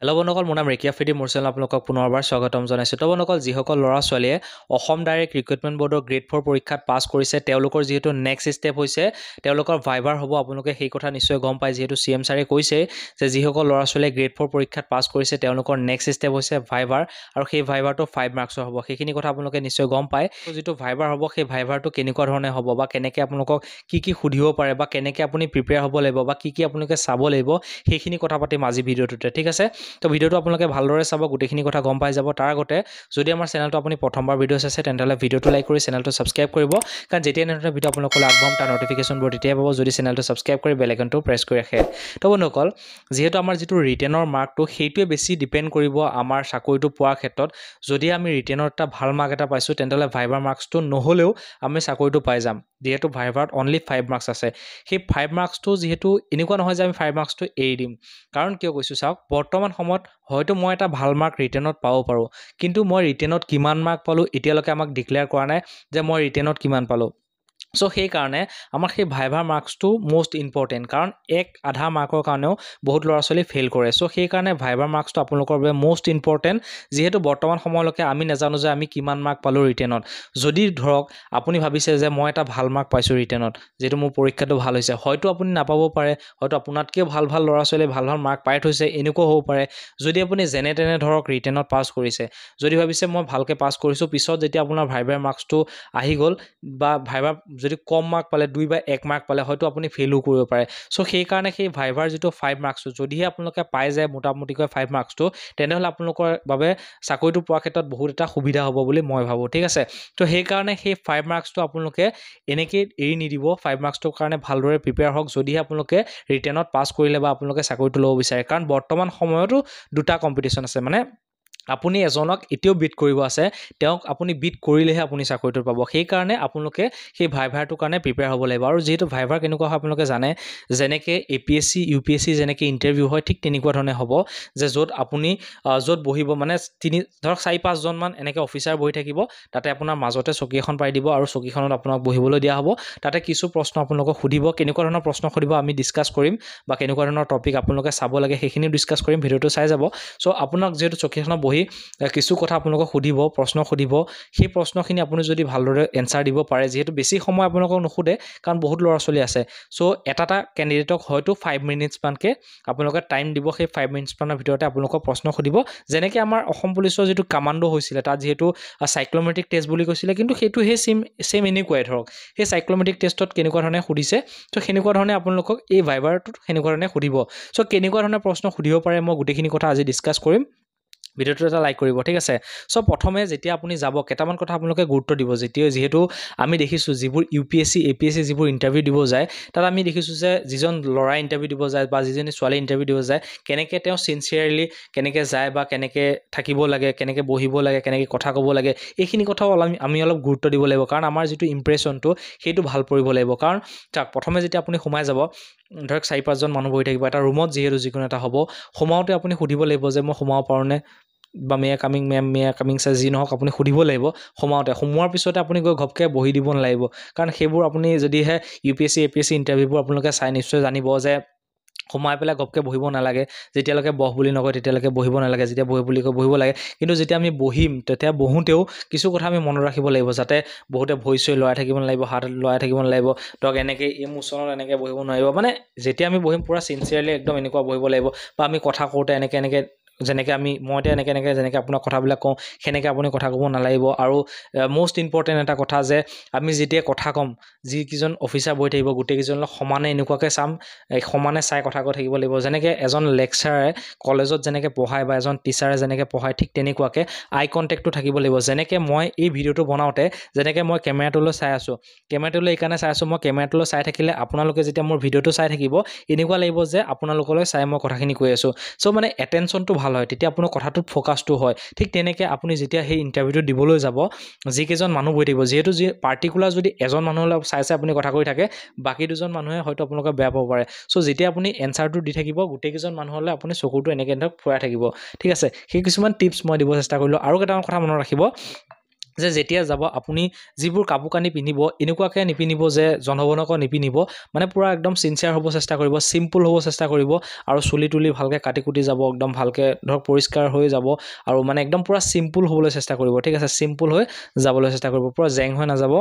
hello' বন্ধুসকল মোৰ নাম ৰেকিয়া ফেডি মোৰ চেনেল আপোনালোকক পুনৰবাৰ স্বাগতম জনাইছোঁ তো বন্ধুসকল যিসকল ল'ৰা ছোৱালীয়ে অসম ডাইৰেক্ট ৰিক্ৰুইটমেণ্ট বৰ্ডৰ গ্ৰেড ফ'ৰ পৰীক্ষাত পাছ কৰিছে তেওঁলোকৰ যিহেতু নেক্সট ষ্টেপ হৈছে তেওঁলোকৰ ভাইভাৰ হ'ব আপোনালোকে সেই কথা নিশ্চয় গম পায় যিহেতু চি এম ছাৰে কৈছে যে যিসকল ল'ৰা ছোৱালীয়ে গ্ৰেড ফ'ৰ পৰীক্ষাত পাছ কৰিছে তেওঁলোকৰ নেক্সট ষ্টেপ হৈছে ভাইভাৰ আৰু সেই ভাইভাৰটো ফাইভ মাৰ্কছৰ হ'ব সেইখিনি কথা আপোনালোকে নিশ্চয় গম পায় যিটো ভাইভাৰ হ'ব সেই ভাইভাৰটো কেনেকুৱা ধৰণে হ'ব বা কেনেকৈ আপোনালোকক কি কি সুধিব পাৰে বা কেনেকৈ আপুনি প্ৰিপেয়াৰ হ'ব লাগিব বা কি কি আপোনালোকে চাব লাগিব সেইখিনি কথা পাতিম আজি ভিডিঅ'টোতে ঠিক আছে তো ভিডিওটো আপোনালোকে ভালদৰে চাব গোটেইখিনি কথা গম পাই যাব তাৰ আগতে যদি আমাৰ চেনেলটো আপুনি প্ৰথমবাৰ ভিডিঅ' চাইছে তেনেহ'লে ভিডিঅ'টো লাইক কৰি চেনেলটো ছাবস্ক্ৰাইব কৰিব কাৰণ যেতিয়া এনেধৰণৰ ভিডিঅ' আপোনালোকলৈ আগবাম তাৰ নটিফিকেশ্যনবোৰ তেতিয়াই পাব যদি চেনেলটো ছাবস্ক্ৰাইব কৰি বেলেগনটো প্ৰেছ কৰি ৰাখে তো বন্ধুসকল যিহেতু আমাৰ যিটো ৰিটেনৰ মাৰ্কটো সেইটোৱে বেছি ডিপেণ্ড কৰিব আমাৰ চাকৰিটো পোৱাৰ ক্ষেত্ৰত যদি আমি ৰিটেনৰ এটা ভাল মাৰ্ক এটা পাইছোঁ তেনেহ'লে ভাইবাৰ মাৰ্কছটো নহ'লেও আমি চাকৰিটো পাই যাম যিহেতু ভাইবাৰত অনলি ফাইভ মাৰ্কছ আছে সেই ফাইভ মাৰ্কছটো যিহেতু এনেকুৱা নহয় যে আমি ফাইভ মাৰ্কছটো এৰি দিম কাৰণ কিয় কৈছোঁ চাওক বৰ্তমান সময়ত হয়তো মই এটা ভাল মাৰ্ক ৰিটাৰ্ণত পাব পাৰোঁ কিন্তু মই ৰিটাৰ্ণত কিমান মাৰ্ক পালোঁ এতিয়ালৈকে আমাক ডিক্লেয়াৰ কৰা নাই যে মই ৰিটাৰ্ণত কিমান পালোঁ চ' সেইকাৰণে আমাৰ সেই ভাইভাৰ মাৰ্কছটো মষ্ট ইম্পৰ্টেণ্ট কাৰণ এক আধা মাৰ্কৰ কাৰণেও বহুত ল'ৰা ছোৱালী ফেইল কৰে চ' সেইকাৰণে ভাইভাৰ মাৰ্কছটো আপোনালোকৰ বাবে মষ্ট ইম্পৰ্টেণ্ট যিহেতু বৰ্তমান সময়লৈকে আমি নাজানো যে আমি কিমান মাৰ্ক পালোঁ ৰিটাৰ্ণত যদি ধৰক আপুনি ভাবিছে যে মই এটা ভাল মাৰ্ক পাইছোঁ ৰিটাৰ্ণত যিহেতু মোৰ পৰীক্ষাটো ভাল হৈছে হয়তো আপুনি নাপাব পাৰে হয়তো আপোনাতকৈ ভাল ভাল ল'ৰা ছোৱালীয়ে ভাল ভাল মাৰ্ক পাই থৈছে এনেকুৱা হ'ব পাৰে যদি আপুনি যেনে তেনে ধৰক ৰিটাৰ্ণত পাছ কৰিছে যদি ভাবিছে মই ভালকৈ পাছ কৰিছোঁ পিছত যেতিয়া আপোনাৰ ভাইভাৰ মাৰ্কছটো আহি গ'ল বা ভাইভাৰ যদি কম মাৰ্ক পালে দুই বা এক মাৰ্ক পালে হয়তো আপুনি ফেইলো কৰিব পাৰে চ' সেইকাৰণে সেই ভাইভাৰ যিটো ফাইভ মাৰ্কছটো যদিহে আপোনালোকে পাই যায় মোটামুটিকৈ ফাইভ মাৰ্কছটো তেনেহ'লে আপোনালোকৰ বাবে চাকৰিটো পোৱাৰ ক্ষেত্ৰত বহুত এটা সুবিধা হ'ব বুলি মই ভাবোঁ ঠিক আছে তো সেইকাৰণে সেই ফাইভ মাৰ্কছটো আপোনালোকে এনেকেই এৰি নিদিব ফাইভ মাৰ্কছটোৰ কাৰণে ভালদৰে প্ৰিপেয়াৰ হওক যদিহে আপোনালোকে ৰিটাৰ্ণত পাছ কৰিলে বা আপোনালোকে চাকৰিটো ল'ব বিচাৰে কাৰণ বৰ্তমান সময়তো দুটা কম্পিটিশ্যন আছে মানে আপুনি এজনক এতিয়াও বিট কৰিব আছে তেওঁক আপুনি বিট কৰিলেহে আপুনি চাকৰিটো পাব সেইকাৰণে আপোনালোকে সেই ভাইভাৰটোৰ কাৰণে প্ৰিপেয়াৰ হ'ব লাগিব আৰু যিহেতু ভাইভাৰ কেনেকুৱা হয় আপোনালোকে জানে যেনেকৈ A P S C U P S C যেনেকৈ ইণ্টাৰভিউ হয় ঠিক তেনেকুৱা ধৰণে হ'ব যে য'ত আপুনি য'ত বহিব মানে তিনি ধৰক চাৰি পাঁচজনমান এনেকৈ অফিচাৰ বহি থাকিব তাতে আপোনাৰ মাজতে চকী এখন পাই দিব আৰু চকীখনত আপোনাক বহিবলৈ দিয়া হ'ব তাতে কিছু প্ৰশ্ন আপোনালোকক সুধিব কেনেকুৱা ধৰণৰ প্ৰশ্ন সুধিব আমি ডিছকাছ কৰিম বা কেনেকুৱা ধৰণৰ টপিক আপোনালোকে চাব লাগে সেইখিনিও ডিছকাছ কৰিম ভিডিঅ'টো চাই যাব চ' আপোনাক যিহেতু চকীখনত বহি আগ্ৰহী কিছু কথা আপোনালোকক সুধিব প্ৰশ্ন সুধিব সেই প্ৰশ্নখিনি আপুনি যদি ভালদৰে এনচাৰ দিব পাৰে যিহেতু বেছি সময় আপোনালোকক নুসুধে কাৰণ বহুত ল'ৰা ছোৱালী আছে চ' এটা এটা কেণ্ডিডেটক হয়তো ফাইভ মিনিটছমানকৈ আপোনালোকে টাইম দিব সেই ফাইভ মিনিটছমানৰ ভিতৰতে আপোনালোকক প্ৰশ্ন সুধিব যেনেকৈ আমাৰ অসম পুলিচৰ যিটো কামাণ্ডো হৈছিলে তাত যিহেতু চাইক্ল'মেট্ৰিক টেষ্ট বুলি কৈছিলে কিন্তু সেইটো সেই চিম ছেম এনেকুৱাই ধৰক সেই চাইক্ল'মেটিক টেষ্টত কেনেকুৱা ধৰণে সুধিছে চ' সেনেকুৱা ধৰণে আপোনালোকক এই ভাইবাৰটোত সেনেকুৱা ধৰণে সুধিব চ' কেনেকুৱা ধৰণে প্ৰশ্ন সুধিব পাৰে মই গোটেইখিনি কথা আজি ডিছকাছ কৰিম ভিডিওটো এটা লাইক কৰিব ঠিক আছে চ' প্ৰথমে যেতিয়া আপুনি যাব কেইটামান কথা আপোনালোকে গুৰুত্ব দিব যেতিয়া যিহেতু আমি দেখিছোঁ যিবোৰ U P S C A P S C যিবোৰ ইণ্টাৰভিউ দিব যায় তাত আমি দেখিছোঁ যে যিজন ল'ৰাই ইণ্টাৰভিউ দিব যায় বা যিজনী ছোৱালী ইণ্টাৰভিউ দিব যায় কেনেকৈ তেওঁ চিনচিয়াৰলি কেনেকৈ যায় বা কেনেকৈ থাকিব লাগে কেনেকৈ বহিব লাগে কেনেকৈ কথা ক'ব লাগে এইখিনি কথাও অলপ আমি অলপ গুৰুত্ব দিব লাগিব কাৰণ আমাৰ যিটো ইম্প্ৰেশ্যনটো সেইটো ভাল পৰিব লাগিব কাৰণ চাওক প্ৰথমে যেতিয়া আপুনি সোমাই যাব ধৰক চাৰি পাঁচজন মানুহ বহি থাকিব এটা ৰুমত যিহেতু যিকোনো এটা হ'ব সোমাওঁতে আপুনি সুধিব লাগিব যে মই সোমাব পাৰোঁনে বা মেয়া কামিং মেম মে কামিং চাই যি নহওক আপুনি সুধিব লাগিব সোমাওঁতে সোমোৱাৰ পিছতে আপুনি গৈ ঘপকৈ বহি দিব নালাগিব কাৰণ সেইবোৰ আপুনি যদিহে U P S C A P S C ইণ্টাৰভিউবোৰ আপোনালোকে চাই নিশ্চয় জানিব যে সোমাই পেলাই ঘপকৈ বহিব নালাগে যেতিয়ালৈকে বহ বুলি নকয় তেতিয়ালৈকে বহিব নালাগে যেতিয়া বহি বুলি কয় বহিব লাগে কিন্তু যেতিয়া আমি বহিম তেতিয়া বহোঁতেও কিছু কথা আমি মনত ৰাখিব লাগিব যাতে বহুতে ভৰি চৰি লৰাই থাকিব নালাগিব হাত লৰাই থাকিব নালাগিব ধৰক এনেকৈ এই মোচনত এনেকৈ বহিব নোৱাৰিব মানে যেতিয়া আমি বহিম পূৰা চিনচিয়াৰলি একদম এনেকুৱা বহিব লাগিব বা আমি কথা কওঁতে এনেকৈ এনেকৈ যেনেকৈ আমি মই এতিয়া এনেকৈ এনেকৈ যেনেকৈ আপোনাক কথাবিলাক কওঁ সেনেকৈ আপুনি কথা ক'ব নালাগিব আৰু মষ্ট ইম্পৰ্টেণ্ট এটা কথা যে আমি যেতিয়া কথা ক'ম যিকেইজন অফিচাৰ বহি থাকিব গোটেইকেইজন সমানে এনেকুৱাকৈ চাম সমানে চাই কথা কৈ থাকিব লাগিব যেনেকৈ এজন লেকচাৰে কলেজত যেনেকৈ পঢ়ায় বা এজন টিচাৰে যেনেকৈ পঢ়ায় ঠিক তেনেকুৱাকৈ আই কণ্টেক্টটো থাকিব লাগিব যেনেকৈ মই এই ভিডিঅ'টো বনাওঁতে যেনেকৈ মই কেমেৰাটোলৈ চাই আছোঁ কেমেৰাটোলৈ এইকাৰণে চাই আছোঁ মই কেমেৰাটোলৈ চাই থাকিলে আপোনালোকে যেতিয়া মোৰ ভিডিঅ'টো চাই থাকিব এনেকুৱা লাগিব যে আপোনালোকলৈ চাই মই কথাখিনি কৈ আছোঁ চ' মানে এটেনশ্যনটো ভাল ভাল হয় তেতিয়া আপোনাৰ কথাটোত ফ'কাছটো হয় ঠিক তেনেকৈ আপুনি যেতিয়া সেই ইণ্টাৰভিউটো দিবলৈ যাব যিকেইজন মানুহ গৈ থাকিব যিহেতু যি পাৰ্টিকুলাৰ যদি এজন মানুহ লগত চাই চাই আপুনি কথা কৰি থাকে বাকী দুজন মানুহে হয়তো আপোনালোকে বেয়া পাব পাৰে চ' যেতিয়া আপুনি এনচাৰটো দি থাকিব গোটেইকেইজন মানুহলৈ আপুনি চকুটো এনেকৈ ধৰক ফুৰাই থাকিব ঠিক আছে সেই কিছুমান টিপছ মই দিব চেষ্টা কৰিলোঁ আৰু কেইটামান কথা মনত ৰাখিব যে যেতিয়া যাব আপুনি যিবোৰ কাপোৰ কানি পিন্ধিব এনেকুৱাকৈ নিপিন্ধিব যে জনভনকৈ নিপিন্ধিব মানে পূৰা একদম চিনচিয়াৰ হ'ব চেষ্টা কৰিব চিম্পুল হ'ব চেষ্টা কৰিব আৰু চুলি তুলি ভালকৈ কাটি কুটি যাব একদম ভালকৈ ধৰক পৰিষ্কাৰ হৈ যাব আৰু মানে একদম পূৰা চিম্পুল হ'বলৈ চেষ্টা কৰিব ঠিক আছে চিম্পুল হৈ যাবলৈ চেষ্টা কৰিব পূৰা জেং হৈ নাযাব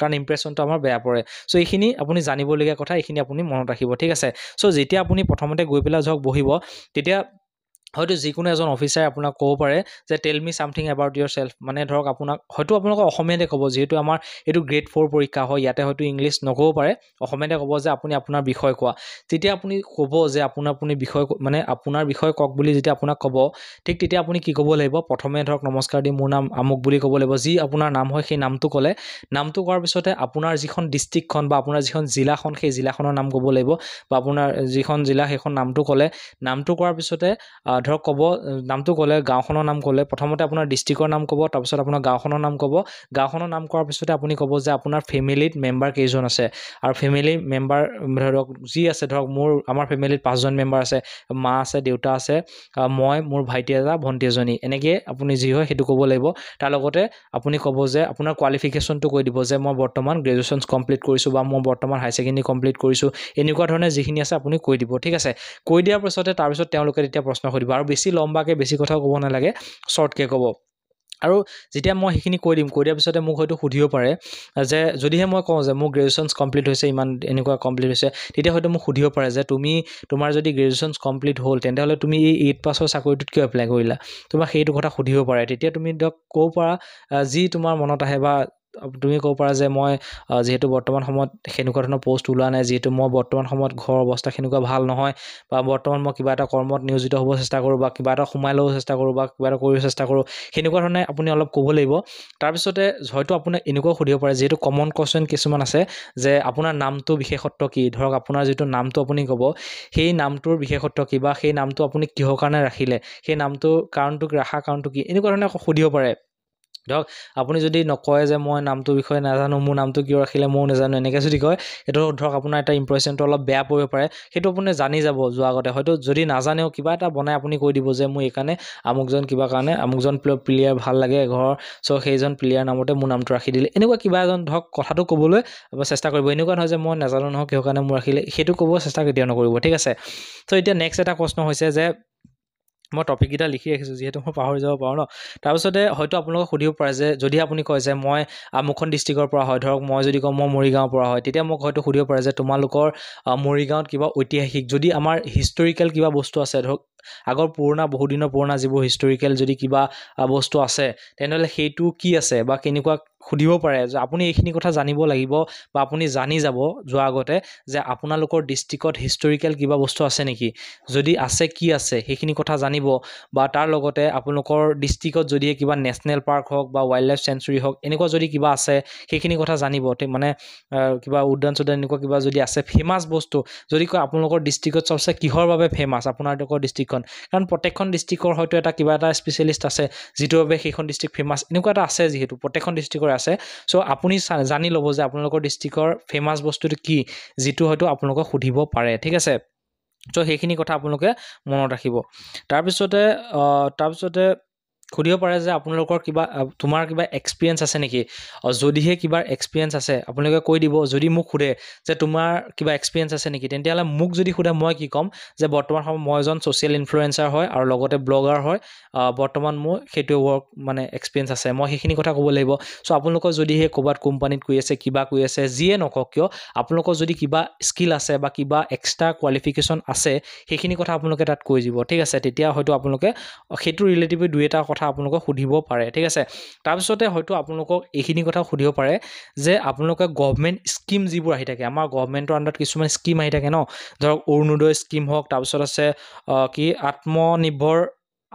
কাৰণ ইম্প্ৰেশ্যনটো আমাৰ বেয়া পৰে চ' এইখিনি আপুনি জানিবলগীয়া কথা এইখিনি আপুনি মনত ৰাখিব ঠিক আছে চ' যেতিয়া আপুনি প্ৰথমতে গৈ পেলাই ধৰক বহিব তেতিয়া হয়তো যিকোনো এজন অফিচাৰে আপোনাক ক'ব পাৰে যে tell me something about yourself মানে ধৰক আপোনাক হয়তো আপোনালোকক অসমীয়াতে ক'ব যিহেতু আমাৰ এইটো গ্ৰেড ফ'ৰ পৰীক্ষা হয় ইয়াতে হয়তো ইংলিছ নক'ব পাৰে অসমীয়াতে ক'ব যে আপুনি আপোনাৰ বিষয় কোৱা তেতিয়া আপুনি ক'ব যে আপোনাৰ আপুনি বিষয় মানে আপোনাৰ বিষয় কওক বুলি যেতিয়া আপোনাক ক'ব ঠিক তেতিয়া আপুনি কি ক'ব লাগিব প্ৰথমে ধৰক নমস্কাৰ দি মোৰ নাম আমুক বুলি ক'ব লাগিব যি আপোনাৰ নাম হয় সেই নামটো ক'লে নামটো কোৱাৰ পিছতে আপোনাৰ যিখন ডিষ্ট্ৰিক্টখন বা আপোনাৰ যিখন জিলাখন সেই জিলাখনৰ নাম ক'ব লাগিব বা আপোনাৰ যিখন জিলা সেইখন নামটো ক'লে নামটো কোৱাৰ পিছতে ধৰক ক'ব নামটো ক'লে গাঁওখনৰ নাম ক'লে প্ৰথমতে আপোনাৰ ডিষ্ট্ৰিক্টৰ নাম ক'ব তাৰপিছত আপোনাৰ গাঁওখনৰ নাম ক'ব গাঁওখনৰ নাম কৰাৰ পিছতে আপুনি ক'ব যে আপোনাৰ ফেমিলিত মেম্বাৰ কেইজন আছে আৰু ফেমিলি মেম্বাৰ ধৰক যি আছে ধৰক মোৰ আমাৰ ফেমিলিত পাঁচজন মেম্বাৰ আছে মা আছে দেউতা আছে মই মোৰ ভাইটি এটা ভণ্টি এজনী এনেকৈয়ে আপুনি যি হয় সেইটো ক'ব লাগিব তাৰ লগতে আপুনি ক'ব যে আপোনাৰ কোৱালিফিকেশ্যনটো কৈ দিব যে মই বৰ্তমান গ্ৰেজুৱেশ্যন কমপ্লিট কৰিছোঁ বা মই বৰ্তমান হাই ছেকেণ্ডেৰী কমপ্লিট কৰিছোঁ এনেকুৱা ধৰণে যিখিনি আছে আপুনি কৈ দিব ঠিক আছে কৈ দিয়াৰ পিছতে তাৰপিছত তেওঁলোকে তেতিয়া প্ৰশ্ন সুধিব আৰু বেছি লম্বাকৈ বেছি কথাও ক'ব নালাগে শ্বৰ্টকৈ ক'ব আৰু যেতিয়া মই সেইখিনি কৈ দিম কৈ দিয়াৰ পিছতে মোক হয়তো সুধিব পাৰে যে যদিহে মই কওঁ যে মোৰ গ্ৰেজুৱেশ্যন কমপ্লিট হৈছে ইমান এনেকুৱা কমপ্লিট হৈছে তেতিয়া হয়তো মোক সুধিব পাৰে যে তুমি তোমাৰ যদি গ্ৰেজুৱেশ্যন কমপ্লিট হ'ল তেন্তেহ'লে তুমি এই এইট পাছৰ চাকৰিটোত কিয় এপ্লাই কৰিলা তোমাক সেইটো কথা সুধিব পাৰে তেতিয়া তুমি ধৰক ক'ব পাৰা যি তোমাৰ মনত আহে বা তুমি ক'ব পাৰা যে মই যিহেতু বৰ্তমান সময়ত সেনেকুৱা ধৰণৰ পষ্ট ওলোৱা নাই যিহেতু মই বৰ্তমান সময়ত ঘৰৰ অৱস্থা সেনেকুৱা ভাল নহয় বা বৰ্তমান মই কিবা এটা কৰ্মত নিয়োজিত হ'ব চেষ্টা কৰোঁ বা কিবা এটা সোমাই ল'ব চেষ্টা কৰোঁ বা কিবা এটা কৰিব চেষ্টা কৰোঁ সেনেকুৱা ধৰণে আপুনি অলপ ক'ব লাগিব তাৰপিছতে হয়তো আপুনি এনেকুৱাও সুধিব পাৰে যিহেতু কমন কুৱেশ্যন কিছুমান আছে যে আপোনাৰ নামটো বিশেষত্ব কি ধৰক আপোনাৰ যিটো নামটো আপুনি ক'ব সেই নামটোৰ বিশেষত্ব কি বা সেই নামটো আপুনি কিহৰ কাৰণে ৰাখিলে সেই নামটো কাৰণটো ৰাখাৰ কাৰণটো কি এনেকুৱা ধৰণে সুধিব পাৰে ধৰক আপুনি যদি নকয় যে মই নামটোৰ বিষয়ে নাজানো মোৰ নামটো কিয় ৰাখিলে ময়ো নাজানো এনেকৈ যদি কয় সেইটো ধৰক আপোনাৰ এটা ইম্প্ৰেশ্যনটো অলপ বেয়া পৰিব পাৰে সেইটো আপুনি জানি যাব যোৱাৰ আগতে হয়তো যদি নাজানেও কিবা এটা বনাই আপুনি কৈ দিব যে মোৰ এইকাৰণে আমুকজন কিবা কাৰণে আমুকজন প্লেয়াৰ ভাল লাগে এঘৰৰ চ' সেইজন প্লেয়াৰ নামতে মোৰ নামটো ৰাখি দিলে এনেকুৱা কিবা এজন ধৰক কথাটো ক'বলৈ চেষ্টা কৰিব এনেকুৱা নহয় যে মই নাজানো নহয় কিহৰ কাৰণে মোৰ ৰাখিলে সেইটো ক'ব চেষ্টা কেতিয়াও নকৰিব ঠিক আছে চ' এতিয়া নেক্সট এটা প্ৰশ্ন হৈছে যে মই টপিককেইটা লিখি ৰাখিছোঁ যিহেতু মই পাহৰি যাব পাৰোঁ ন তাৰপিছতে হয়তো আপোনালোকক সুধিব পাৰে যে যদি আপুনি কয় যে মই আমুখন ডিষ্ট্ৰিক্টৰ পৰা হয় ধৰক মই যদি কওঁ মই মৰিগাঁৱৰ পৰা হয় তেতিয়া মোক হয়তো সুধিব পাৰে যে তোমালোকৰ মৰিগাঁৱত কিবা ঐতিহাসিক যদি আমাৰ হিষ্টৰিকেল কিবা বস্তু আছে ধৰক আগৰ পুৰণা বহুদিনৰ পুৰণা যিবোৰ হিষ্টৰিকেল যদি কিবা বস্তু আছে তেনেহ'লে সেইটো কি আছে বা কেনেকুৱা সুধিব পাৰে যে আপুনি এইখিনি কথা জানিব লাগিব বা আপুনি জানি যাব যোৱাৰ আগতে যে আপোনালোকৰ ডিষ্ট্ৰিক্টত হিষ্টৰিকেল কিবা বস্তু আছে নেকি যদি আছে কি আছে সেইখিনি কথা জানিব বা তাৰ লগতে আপোনালোকৰ ডিষ্ট্ৰিক্টত যদি কিবা নেশ্যনেল পাৰ্ক হওক বা ৱাইল্ড লাইফ চেঞ্চুৰী হওক এনেকুৱা যদি কিবা আছে সেইখিনি কথা জানিব মানে কিবা উদ্যান চুদান এনেকুৱা কিবা যদি আছে ফেমাছ বস্তু যদি কয় আপোনালোকৰ ডিষ্ট্ৰিক্টত সবচে কিহৰ বাবে ফেমাছ আপোনালোকৰ ডিষ্ট্ৰিক্টখন কাৰণ প্ৰত্যেকখন ডিষ্ট্ৰিক্টৰ হয়তো এটা কিবা এটা স্পেচিয়েলিষ্ট আছে যিটোৰ বাবে সেইখন ডিষ্ট্ৰিক্ট ফেমাছ এনেকুৱা এটা আছে যিহেতু প্ৰত্যেকখন ডিষ্ট্ৰিক্টৰ আছে চ' আপুনি জানি ল'ব যে আপোনালোকৰ ডিষ্ট্ৰিক্টৰ ফেমাছ বস্তুটো কি যিটো হয়তো আপোনালোকে সুধিব পাৰে ঠিক আছে চ' সেইখিনি কথা আপোনালোকে মনত ৰাখিব তাৰপিছতে তাৰপিছতে সুধিব পাৰে যে আপোনালোকৰ কিবা তোমাৰ কিবা এক্সপিৰিয়েঞ্চ আছে নেকি যদিহে কিবা এক্সপিৰিয়েঞ্চ আছে আপোনালোকে কৈ দিব যদি মোক সোধে যে তোমাৰ কিবা এক্সপিৰিয়েঞ্চ আছে নেকি তেতিয়াহ'লে মোক যদি সোধে মই কি ক'ম যে বৰ্তমান সময়ত মই এজন ছ'চিয়েল ইনফ্লুৱেঞ্চাৰ হয় আৰু লগতে ব্লগাৰ হয় বৰ্তমান মোৰ সেইটোৱে ৱৰ্ক মানে এক্সপিৰিয়েঞ্চ আছে মই সেইখিনি কথা ক'ব লাগিব চ' আপোনালোকৰ যদিহে ক'ৰবাত কোম্পানীত কৈ আছে কিবা কৈ আছে যিয়ে নকওক কিয় আপোনালোকৰ যদি কিবা স্কিল আছে বা কিবা এক্সট্ৰা কোৱালিফিকেশ্যন আছে সেইখিনি কথা আপোনালোকে তাত কৈ দিব ঠিক আছে তেতিয়া হয়তো আপোনালোকে সেইটো ৰিলেটিভলি দুই এটা কথা কথা আপোনালোকক সুধিব পাৰে ঠিক আছে তাৰপিছতে হয়তো আপোনালোকক এইখিনি কথা সুধিব পাৰে যে আপোনালোকে গভমেণ্ট স্কিম যিবোৰ আহি থাকে আমাৰ গভমেণ্টৰ আণ্ডাৰত কিছুমান স্কিম আহি থাকে ন ধৰক অৰুণোদয় স্কিম হওক তাৰপিছত আছে কি আত্মনিৰ্ভৰ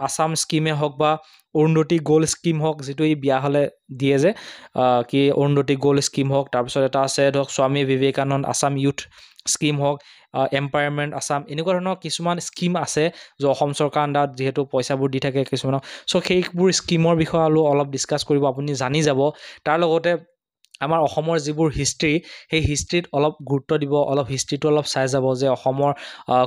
আছাম স্কিমে হওক বা অৰুণতি গ'ল্ড স্কিম হওক যিটো এই বিয়া হ'লে দিয়ে যে কি অৰুণতি গ'ল্ড স্কিম হওক তাৰপিছত এটা আছে ধৰক স্বামী বিবেকানন্দ আছাম ইউথ স্কিম হওক এম্পায়াৰমেণ্ট আছাম এনেকুৱা ধৰণৰ কিছুমান স্কীম আছে যে অসম চৰকাৰ আণ্ডাৰত যিহেতু পইচাবোৰ দি থাকে কিছুমানক চ' সেইবোৰ স্কীমৰ বিষয়ে আৰু অলপ ডিছকাছ কৰিব আপুনি জানি যাব তাৰ লগতে আমাৰ অসমৰ যিবোৰ হিষ্ট্ৰী সেই হিষ্ট্ৰীত অলপ গুৰুত্ব দিব অলপ হিষ্ট্ৰীটো অলপ চাই যাব যে অসমৰ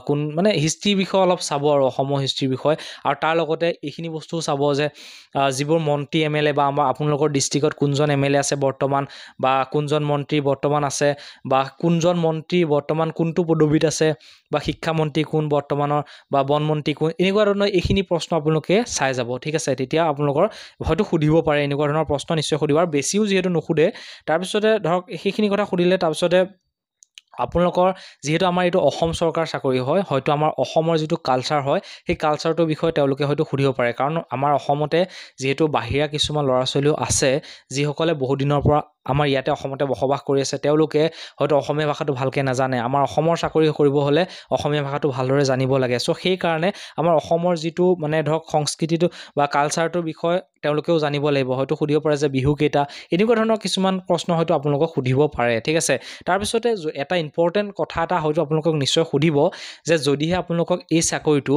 কোন মানে হিষ্ট্ৰীৰ বিষয়ে অলপ চাব আৰু অসমৰ হিষ্ট্ৰীৰ বিষয়ে আৰু তাৰ লগতে এইখিনি বস্তুও চাব যে যিবোৰ মন্ত্ৰী এম এল এ বা আমাৰ আপোনালোকৰ ডিষ্ট্ৰিক্টত কোনজন এম এল এ আছে বৰ্তমান বা কোনজন মন্ত্ৰী বৰ্তমান আছে বা কোনজন মন্ত্ৰী বৰ্তমান কোনটো পদবীত আছে বা শিক্ষামন্ত্ৰী কোন বৰ্তমানৰ বা বনমন্ত্ৰী কোন এনেকুৱা ধৰণৰ এইখিনি প্ৰশ্ন আপোনালোকে চাই যাব ঠিক আছে তেতিয়া আপোনালোকৰ হয়তো সুধিব পাৰে এনেকুৱা ধৰণৰ প্ৰশ্ন নিশ্চয় সুধিব আৰু বেছিও যিহেতু নুসুধে তাৰপিছতে ধৰক সেইখিনি কথা সুধিলে তাৰপিছতে আপোনালোকৰ যিহেতু আমাৰ এইটো অসম চৰকাৰ চাকৰি হয় হয়তো আমাৰ অসমৰ যিটো কালচাৰ হয় সেই কালচাৰটোৰ বিষয়ে তেওঁলোকে হয়তো সুধিব পাৰে কাৰণ আমাৰ অসমতে যিহেতু বাহিৰা কিছুমান ল'ৰা ছোৱালীও আছে যিসকলে বহুদিনৰ পৰা আমাৰ ইয়াতে অসমতে বসবাস কৰি আছে তেওঁলোকে হয়তো অসমীয়া ভাষাটো ভালকৈ নাজানে আমাৰ অসমৰ চাকৰি কৰিব হ'লে অসমীয়া ভাষাটো ভালদৰে জানিব লাগে চ' সেইকাৰণে আমাৰ অসমৰ যিটো মানে ধৰক সংস্কৃতিটো বা কালচাৰটোৰ বিষয়ে তেওঁলোকেও জানিব লাগিব হয়তো সুধিব পাৰে যে বিহুকেইটা এনেকুৱা ধৰণৰ কিছুমান প্ৰশ্ন হয়তো আপোনালোকক সুধিব পাৰে ঠিক আছে তাৰপিছতে এটা ইম্পৰ্টেণ্ট কথা এটা হয়তো আপোনালোকক নিশ্চয় সুধিব যে যদিহে আপোনালোকক এই চাকৰিটো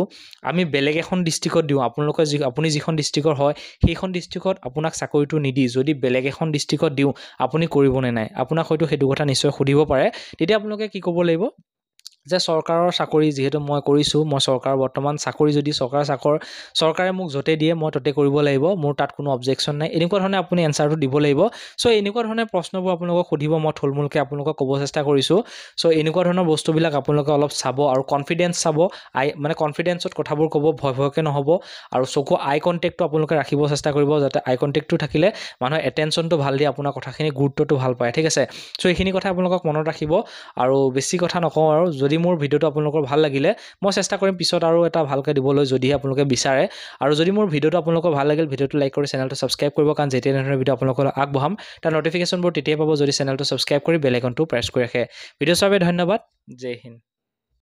আমি বেলেগ এখন ডিষ্ট্ৰিক্টত দিওঁ আপোনালোকে যি আপুনি যিখন ডিষ্ট্ৰিক্টৰ হয় সেইখন ডিষ্ট্ৰিক্টত আপোনাক চাকৰিটো নিদি যদি বেলেগ এখন ডিষ্ট্ৰিক্টত দিওঁ আপুনি কৰিব নে নাই আপোনাক হয়তো সেইটো কথা নিশ্চয় সুধিব পাৰে তেতিয়া আপোনালোকে কি ক'ব লাগিব যে চৰকাৰৰ চাকৰি যিহেতু মই কৰিছোঁ মই চৰকাৰৰ বৰ্তমান চাকৰি যদি চৰকাৰ চাকৰ চৰকাৰে মোক য'তে দিয়ে মই ত'তে কৰিব লাগিব মোৰ তাত কোনো অবজেকশ্যন নাই এনেকুৱা ধৰণে আপুনি এনচাৰটো দিব লাগিব চ' এনেকুৱা ধৰণে প্ৰশ্নবোৰ আপোনালোকক সুধিব মই থুলমূলকৈ আপোনালোকক ক'ব চেষ্টা কৰিছোঁ চ' এনেকুৱা ধৰণৰ বস্তুবিলাক আপোনালোকে অলপ চাব আৰু কনফিডেঞ্চ চাব আই মানে কনফিডেঞ্চত কথাবোৰ ক'ব ভয় ভয়কৈ নহ'ব আৰু চকু আই কণ্টেক্টটো আপোনালোকে ৰাখিব চেষ্টা কৰিব যাতে আই কণ্টেক্টটো থাকিলে মানুহে এটেনশ্যনটো ভাল দিয়ে আপোনাৰ কথাখিনি গুৰুত্বটো ভাল পায় ঠিক আছে চ' এইখিনি কথা আপোনালোকক মনত ৰাখিব আৰু বেছি কথা নকওঁ আৰু যদি যদি মোৰ ভিডিঅ'টো আপোনালোকৰ ভাল লাগিলে মই চেষ্টা কৰিম পিছত আৰু এটা ভালকৈ দিবলৈ যদিহে আপোনালোকে বিচাৰে আৰু যদি মোৰ ভিডিঅ'টো আপোনালোকৰ ভাল লাগিল ভিডিঅ'টো লাইক কৰি চেনেলটো ছাবস্ক্ৰাইব কৰিব কাৰণ যেতিয়া ধৰণৰ ভিডিঅ' আপোনালোকক আগবঢ়াম তাৰ নটিফিকেশ্যনবোৰ তেতিয়াই পাব যদি চেনেলটো ছাবস্ক্ৰাইব কৰি বেলেগনটো প্ৰেছ কৰি ৰাখে ভিডিঅ' চোৱাৰ ধন্যবাদ জয় হিন্দ